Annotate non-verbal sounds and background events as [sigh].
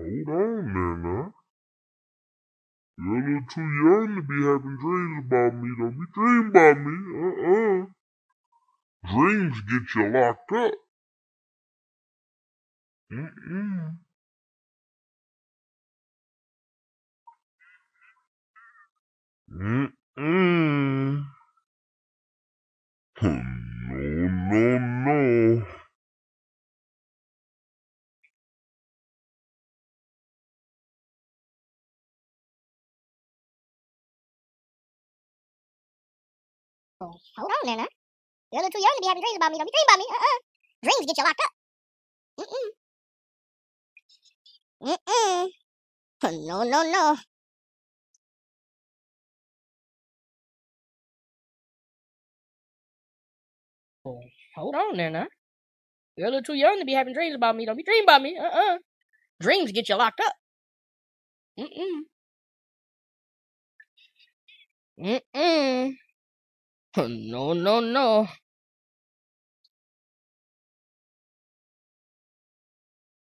Hold on there now. You're a little too young to be having dreams about me. Don't be dreaming about me. Uh-uh. Dreams get you locked up. Mm-mm. Mm-mm. no, no, hold on now. You're a little too young to be having dreams about me. Don't be dreaming about me. Uh-uh. Dreams get you locked up. Mm-mm. Mm-mm. No, no, no. hold on there now. You're a little too young to be having dreams about me. Don't be dreaming about me. Uh-uh. Dreams get you locked up. Mm-mm. Mm-mm. [laughs] No, no, no.